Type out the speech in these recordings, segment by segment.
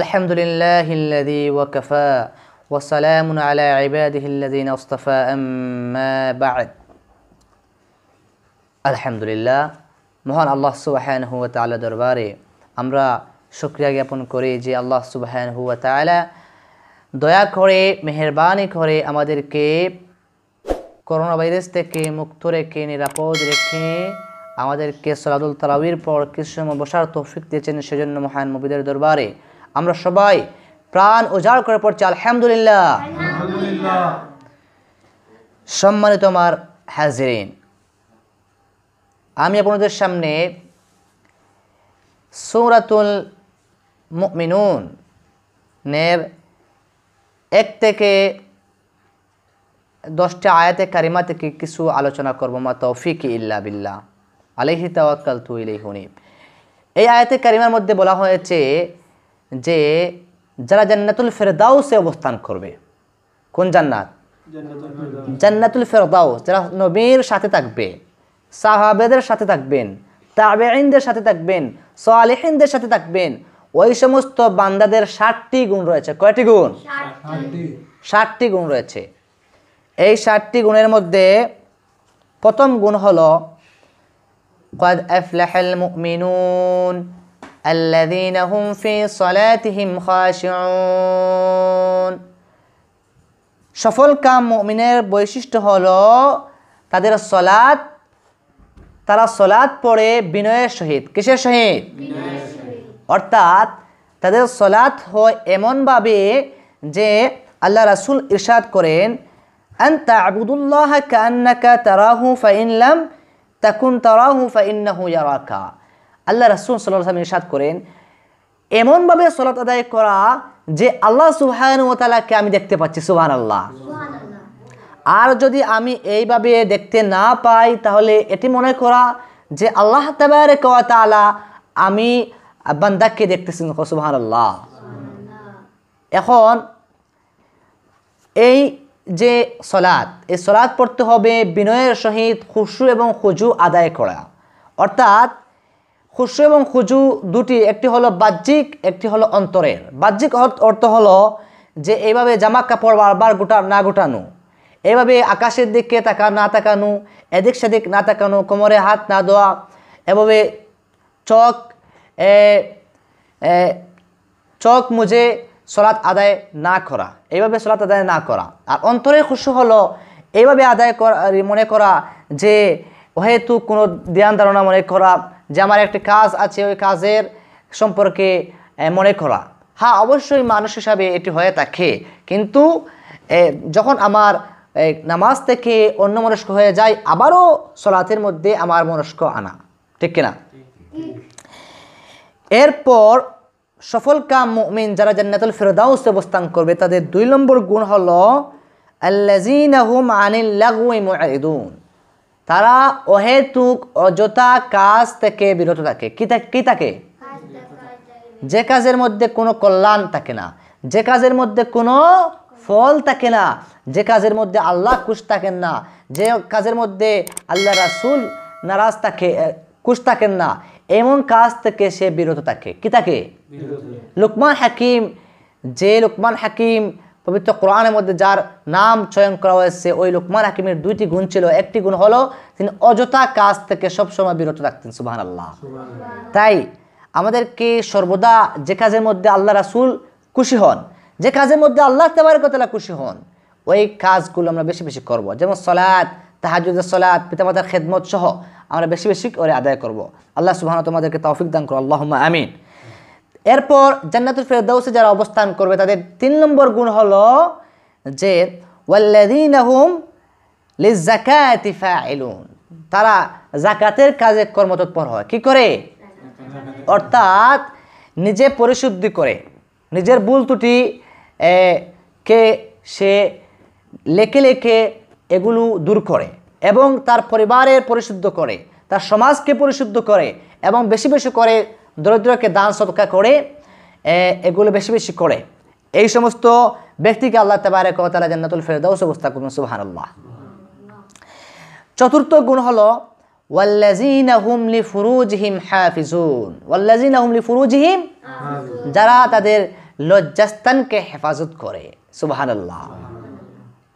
الحمد لله الذي وكفى وسلام على عباده الذين اصطفى أما بعد الحمد لله মহান আল্লাহ সুবাহান হুয়া তালা দরবারে আমরা শুক্রিয়া জ্ঞাপন করি যে আল্লাহ সুবাহান হুয়া তালা দয়া করে মেহরবানি করে আমাদেরকে করোনা ভাইরাস থেকে মুক্ত রেখে নিরাপদ রেখে আমাদেরকে সরাদুল তালাউির পর কৃষ্ণ বসার তৌফিক দিয়েছেন সেজন্য মহান মবিদের দরবারে আমরা সবাই প্রাণ উজাড় করে পড়ছি আলহামদুলিল্লাহ সম্মানিত আমার হাজিরিন আমি আপনাদের সামনে সৌরাতুল মিনুন নের এক থেকে দশটা আয়াতে কারিমা থেকে কিছু আলোচনা করবো মা তৌফিক ইল্লা বিল্লাহ আলহি তাওয়াক্কাল তু ইলাইহি এই আয়াতে কারিমার মধ্যে বলা হয়েছে যে যারা জান্নাতুল ফেরদাউসে অবস্থান করবে কোন জান্নাত জান্নাতুল ফেরদাউস যারা নবীর সাথে থাকবে সাহাবেদের সাথে থাকবেন তাবেদের সাথে থাকবেন সোয়ালেহিনদের সাথে থাকবেন ওই সমস্ত বান্দাদের ষাটটি গুণ রয়েছে কয়টি গুণ ষাটটি গুণ রয়েছে এই ষাটটি গুণের মধ্যে প্রথম গুণ হল কদ আফলাহাল মিনুন الذين هم في صلاتهم خاشعون সফল কাম মুমিনের বৈশিষ্ট্য হলো তাদের সলাৎ তারা সলাৎ পড়ে বিনয়ের সহিত কিসের সহিত অর্থাৎ তাদের সলাৎ হয় এমনভাবে যে আল্লাহ রাসুল ইরশাদ করেন আন্তা আবুদুল্লাহ কান্নাকা তারাহু ফাইনলাম তাকুন তারাহু ফাইন্নাহু ইয়ারাকা আল্লাহ রাসুল সাল্লাহ সাল্লাম ইরশাদ করেন এমনভাবে সলাত আদায় করা যে আল্লাহ সুহায়ন ও তালাকে আমি দেখতে পাচ্ছি সুহান আল্লাহ আর যদি আমি এইভাবে দেখতে না পাই তাহলে এটি মনে করা যে আল্লাহ তাবার তালা আমি বান্দাকে দেখতেছি সুহান আল্লাহ এখন এই যে সলাদ এই সলাদ পড়তে হবে বিনয়ের সহিত খুশু এবং খুজু আদায় করা অর্থাৎ খুশু এবং খুজু দুটি একটি হলো বাহ্যিক একটি হলো অন্তরের বাহ্যিক অর্থ হলো যে এইভাবে জামা কাপড় বারবার গোটা না গোটানো এভাবে আকাশের দিকে তাকা না তাকানো এদিক সেদিক না তাকানো কোমরে হাত না দেওয়া এভাবে চক চক মুজে সলাৎ আদায় না করা এইভাবে সলাৎ আদায় না করা আর অন্তরে খুশু হলো এইভাবে আদায় করা মনে করা যে হেতু কোনো ধ্যান ধারণা মনে করা যে আমার একটি কাজ আছে ওই কাজের সম্পর্কে মনে করা হ্যাঁ অবশ্যই মানুষ হিসাবে এটি হয়ে থাকে কিন্তু যখন আমার নামাজ থেকে অন্য মনস্ক হয়ে যায় আবারও সলাতের মধ্যে আমার মনস্ক আনা ঠিক কিনা এরপর সফল কাম মুমিন যারা জান্নাতুল ফেরদাউস অবস্থান করবে তাদের দুই নম্বর গুণ হল আল্লাজিনাহুম আনিল লাগু তারা অহেতুক অযথা কাজ থেকে বিরত থাকে কি থাকে যে কাজের মধ্যে কোনো কল্যাণ থাকে না যে কাজের মধ্যে কোনো ফল থাকে না যে কাজের মধ্যে আল্লাহ কুশ থাকেন না যে কাজের মধ্যে আল্লাহ রাসুল নারাজ থাকে কুশ থাকেন না এমন কাজ থেকে সে বিরত থাকে কি থাকে লুকমান হাকিম যে লুকমান হাকিম পবিত্র কোরআনের মধ্যে যার নাম চয়ন করা হয়েছে ওই লোকমান হাকিমের দুইটি গুণ ছিল একটি গুণ হলো তিনি অযথা কাজ থেকে সবসময় বিরত রাখতেন সুবাহ আল্লাহ তাই আমাদেরকে সর্বদা যে কাজের মধ্যে আল্লাহ রাসুল খুশি হন যে কাজের মধ্যে আল্লাহ কথা খুশি হন ওই কাজগুলো আমরা বেশি বেশি করব। যেমন সলাদ তাহাজুদ সলাদ পিতামাতার খেদমত সহ আমরা বেশি বেশি করে আদায় করব। আল্লাহ সুবাহ তোমাদেরকে তৌফিক দান করো আল্লাহ আমিন এরপর জান্নাতুল ফেরদাউসে যারা অবস্থান করবে তাদের তিন নম্বর গুণ হল যে ওয়াল্লাদিনাহুম লিজাকাতি ফাইলুন তারা জাকাতের কাজে কর্মতৎপর হয় কি করে অর্থাৎ নিজে পরিশুদ্ধি করে নিজের ভুল ত্রুটি কে সে লেখে লেখে এগুলো দূর করে এবং তার পরিবারের পরিশুদ্ধ করে তার সমাজকে পরিশুদ্ধ করে এবং বেশি বেশি করে দরিদ্রকে দান সদকা করে এগুলো বেশি বেশি করে এই সমস্ত ব্যক্তিকে আল্লাহ তাবারে কতলা জান্নাতুল ফেরদাউস অবস্থা করবেন সুবহানাল্লাহ চতুর্থ গুণ হলো হাফিজুন যারা তাদের লজ্জাস্তানকে হেফাজত করে সুবাহান্লাহ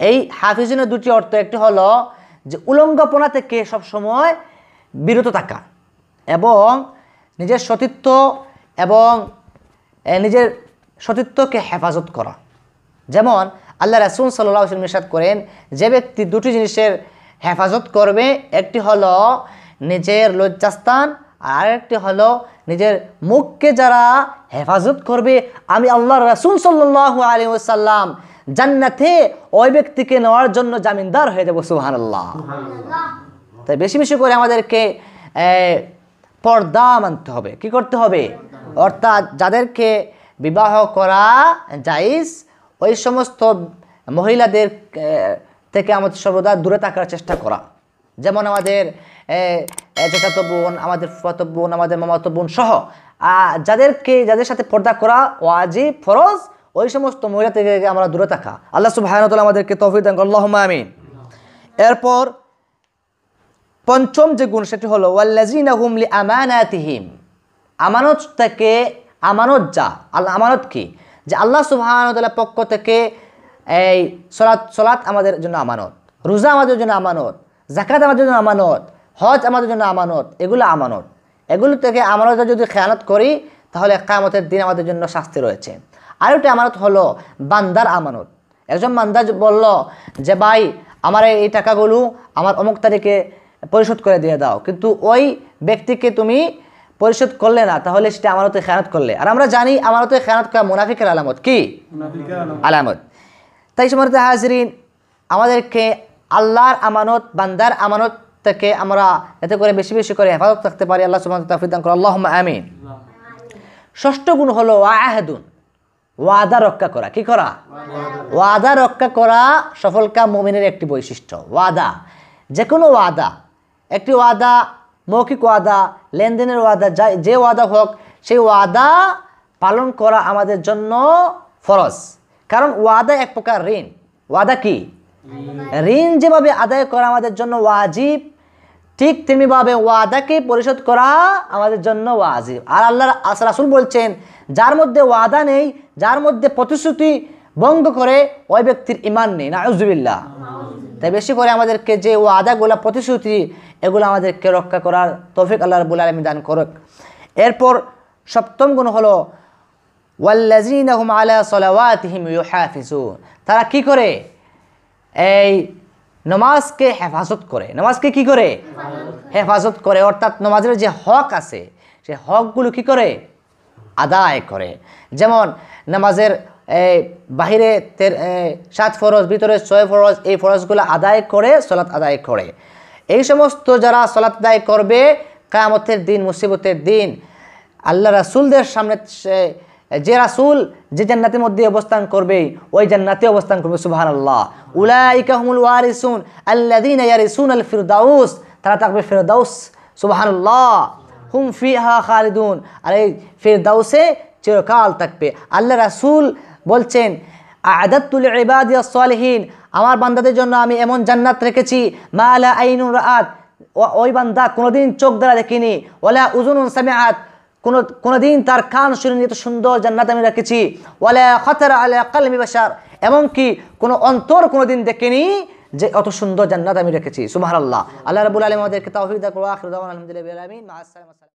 এই হাফিজুনের দুটি অর্থ একটি হলো যে উলঙ্গপনা থেকে সবসময় বিরত থাকা এবং নিজের সতীত্ব এবং নিজের সতীত্বকে হেফাজত করা যেমন আল্লাহ রাসুল সাল্লাহ আসলাম করেন যে ব্যক্তি দুটি জিনিসের হেফাজত করবে একটি হলো নিজের লজ্জাস্থান আর আরেকটি হলো নিজের মুখকে যারা হেফাজত করবে আমি আল্লাহ রাসুল সাল্লাহ আলী সাল্লাম জান্নাতে ওই ব্যক্তিকে নেওয়ার জন্য জামিনদার হয়ে যাবো সুহান আল্লাহ তাই বেশি বেশি করে আমাদেরকে পর্দা মানতে হবে কি করতে হবে অর্থাৎ যাদেরকে বিবাহ করা জাইজ ওই সমস্ত মহিলাদের থেকে আমাদের সর্বদা দূরে থাকার চেষ্টা করা যেমন আমাদের জেঠাতো বোন আমাদের ফুয়াতো বোন আমাদের মামাতো বোন সহ যাদেরকে যাদের সাথে পর্দা করা ওয়াজি ফরজ ওই সমস্ত মহিলা থেকে আমরা দূরে থাকা আল্লাহ সুবাহ আমাদেরকে তফিদ আল্লাহ আমিন এরপর পঞ্চম যে গুণ সেটি হলো ওয়াল্লাজিনা হুমলি আমানাতিহিম আমানত থেকে আমানত যা আল্লাহ আমানত কি যে আল্লাহ সুবাহানতাল্লাহ পক্ষ থেকে এই সলাৎ সলাৎ আমাদের জন্য আমানত রোজা আমাদের জন্য আমানত জাকাত আমাদের জন্য আমানত হজ আমাদের জন্য আমানত এগুলো আমানত এগুলো থেকে আমানত যদি খেয়ানত করি তাহলে কামতের দিন আমাদের জন্য শাস্তি রয়েছে আরেকটি আমানত হলো বান্দার আমানত একজন বান্দা বলল যে ভাই আমার এই টাকাগুলো আমার অমুক তারিখে পরিশোধ করে দিয়ে দাও কিন্তু ওই ব্যক্তিকে তুমি পরিশোধ করলে না তাহলে সেটা আমার হতে খেয়ানত করলে আর আমরা জানি আমার হতে খেয়ানত করা মুনাফিকের আলামত কি আলামত তাই সময় হাজরিন আমাদেরকে আল্লাহর আমানত বান্দার আমানত থেকে আমরা এতে করে বেশি বেশি করে হেফাজত থাকতে পারি আল্লাহ সুমান তাফিদান করে আল্লাহ আমিন ষষ্ঠ গুণ হলো আহাদুন ওয়াদা রক্ষা করা কি করা ওয়াদা রক্ষা করা সফলকা মমিনের একটি বৈশিষ্ট্য ওয়াদা যে কোনো ওয়াদা একটি ওয়াদা মৌখিক ওয়াদা লেনদেনের ওয়াদা যা যে ওয়াদা হোক সেই ওয়াদা পালন করা আমাদের জন্য ফরজ কারণ ওয়াদা এক প্রকার ঋণ ওয়াদা কি ঋণ যেভাবে আদায় করা আমাদের জন্য ওয়াজিব ঠিক তেমনিভাবে ওয়াদাকে পরিশোধ করা আমাদের জন্য ওয়াজিব আর আল্লাহ রাসুল বলছেন যার মধ্যে ওয়াদা নেই যার মধ্যে প্রতিশ্রুতি ভঙ্গ করে ওই ব্যক্তির ইমান নেই না তাই বেশি করে আমাদেরকে যে ওয়াদাগুলা প্রতিশ্রুতি এগুলো আমাদেরকে রক্ষা করার তৌফিক আল্লাহ রবুল আলমী দান করুক এরপর সপ্তম গুণ হলো ওয়াল্লাজিনহম আলা সলাওয়াতহিম ইউহাফিজু তারা কি করে এই নমাজকে হেফাজত করে নমাজকে কি করে হেফাজত করে অর্থাৎ নমাজের যে হক আছে সে হকগুলো কি করে আদায় করে যেমন নামাজের বাহিরে সাত ফরজ ভিতরে ছয় ফরজ এই ফরজগুলো আদায় করে সলাৎ আদায় করে এই সমস্ত যারা সলাত দায় করবে কায়ামতের দিন মুসিবতের দিন আল্লাহ রাসুলদের সামনে যে রাসুল যে জান্নাতের মধ্যে অবস্থান করবে ওই জান্নাতে অবস্থান করবে সুবাহান আল্লাহ উলাইকাহমুল ওয়ারিসুন আল্লাদিন ইয়ারিসুন আল ফিরদাউস তারা থাকবে ফিরদাউস সুবাহান আল্লাহ হুম ফিহা খালিদুন আর এই ফিরদাউসে চিরকাল থাকবে আল্লাহ রাসুল বলছেন আদাতুল ইবাদিয়া সালহীন আমার বান্দাদের জন্য আমি এমন জান্নাত রেখেছি মা আলা আইনুন ওই বান্দা কোনোদিন চোখ দ্বারা দেখেনি ওলা উজুনুন আত কোনো কোনোদিন তার কান শুনিনি এত সুন্দর জান্নাত আমি রেখেছি ওয়ালা খতার আলা কালমি বাসার এমনকি কোনো অন্তর কোনোদিন দেখেনি যে অত সুন্দর জান্নাত আমি রেখেছি সুবহানাল্লাহ আল্লাহ রাব্বুল আলামিন আমাদেরকে তাওফীক দান করুন আখির দাওয়ানা আলহামদুলিল্লাহ আলামিন মা আসসালামু